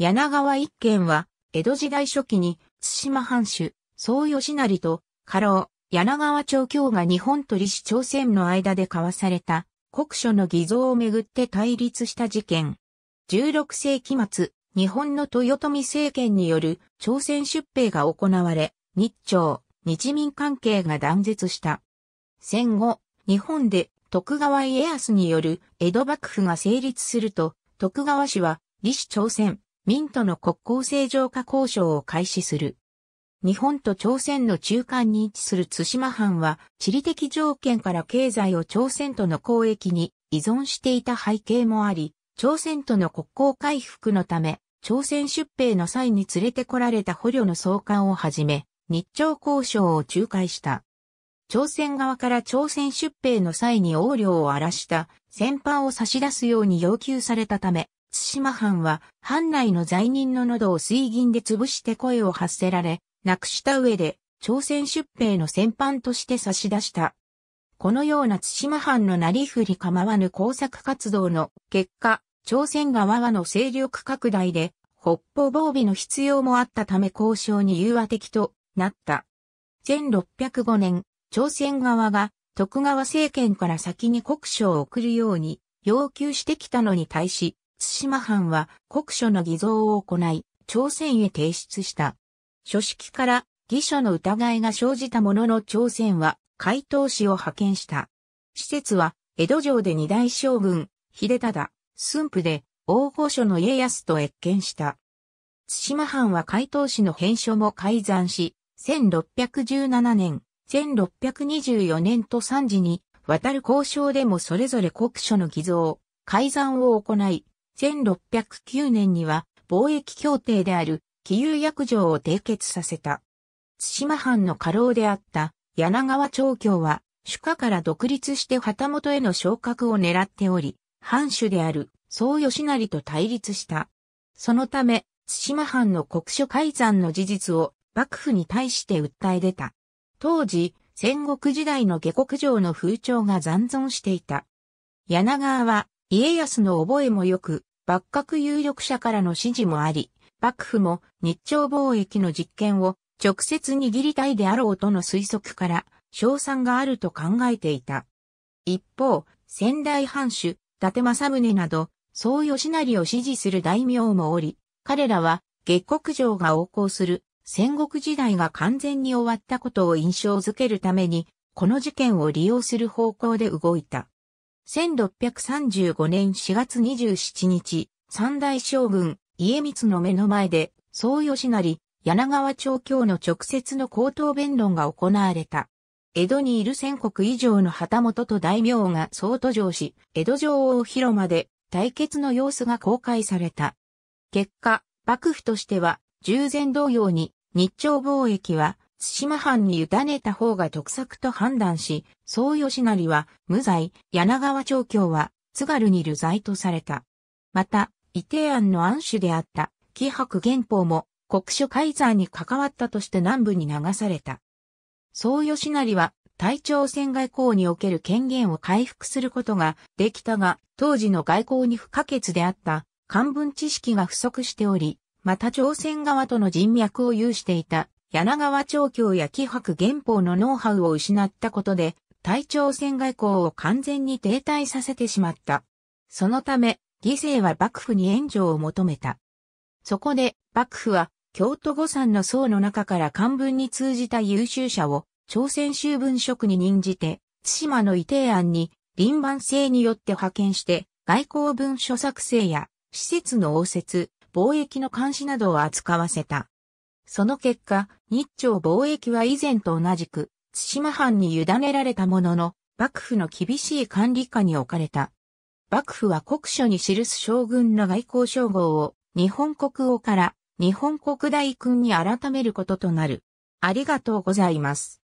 柳川一軒は、江戸時代初期に、津島藩主、総吉成と、家老、柳川町京が日本と李氏朝鮮の間で交わされた、国書の偽造をめぐって対立した事件。16世紀末、日本の豊臣政権による朝鮮出兵が行われ、日朝、日民関係が断絶した。戦後、日本で徳川家康による江戸幕府が成立すると、徳川氏は、李氏朝鮮、民との国交正常化交渉を開始する。日本と朝鮮の中間に位置する津島藩は地理的条件から経済を朝鮮との交易に依存していた背景もあり、朝鮮との国交回復のため、朝鮮出兵の際に連れてこられた捕虜の送還をはじめ、日朝交渉を仲介した。朝鮮側から朝鮮出兵の際に横領を荒らした戦犯を差し出すように要求されたため、津島藩は、藩内の罪人の喉を水銀で潰して声を発せられ、なくした上で、朝鮮出兵の戦犯として差し出した。このような津島藩のなりふり構わぬ工作活動の結果、朝鮮側はの勢力拡大で、北方防備の必要もあったため交渉に融和的となった。1605年、朝鮮側が徳川政権から先に国書を送るように要求してきたのに対し、津島藩は国書の偽造を行い、朝鮮へ提出した。書式から偽書の疑いが生じたものの朝鮮は回答士を派遣した。施設は江戸城で二大将軍、秀忠、駿府で大御所の家康と謁見した。津島藩は回答士の編書も改ざんし、1617年、1624年と3時に、渡る交渉でもそれぞれ国書の偽造、改ざんを行い、1609年には貿易協定である紀有約定を締結させた。津島藩の家老であった柳川長教は主家から独立して旗本への昇格を狙っており、藩主である総義成と対立した。そのため、津島藩の国書改ざんの事実を幕府に対して訴え出た。当時、戦国時代の下国上の風潮が残存していた。柳川は家康の覚えもよく、幕閣有力者からの指示もあり、幕府も日朝貿易の実験を直接握りたいであろうとの推測から、賞賛があると考えていた。一方、仙台藩主、伊達政宗など、総吉成を支持する大名もおり、彼らは下国城が横行する戦国時代が完全に終わったことを印象づけるために、この事件を利用する方向で動いた。1635年4月27日、三大将軍、家光の目の前で、総吉成、柳川長教の直接の口頭弁論が行われた。江戸にいる千国以上の旗本と大名が総途上し、江戸城を広まで対決の様子が公開された。結果、幕府としては、従前同様に、日朝貿易は津島藩に委ねた方が得策と判断し、総吉成は無罪、柳川長教は津軽に流罪とされた。また、伊定案の安主であった紀白元法も国書改ざんに関わったとして南部に流された。総吉成は大朝鮮外交における権限を回復することができたが、当時の外交に不可欠であった漢文知識が不足しており、また朝鮮側との人脈を有していた柳川調教や気迫原宝のノウハウを失ったことで、対朝鮮外交を完全に停滞させてしまった。そのため、犠牲は幕府に援助を求めた。そこで、幕府は、京都御山の僧の中から漢文に通じた優秀者を、朝鮮州文職に任じて、津島の伊定案に、臨番制によって派遣して、外交文書作成や、施設の応接、貿易の監視などを扱わせた。その結果、日朝貿易は以前と同じく、対馬藩に委ねられたものの、幕府の厳しい管理下に置かれた。幕府は国書に記す将軍の外交称号を、日本国王から日本国大君に改めることとなる。ありがとうございます。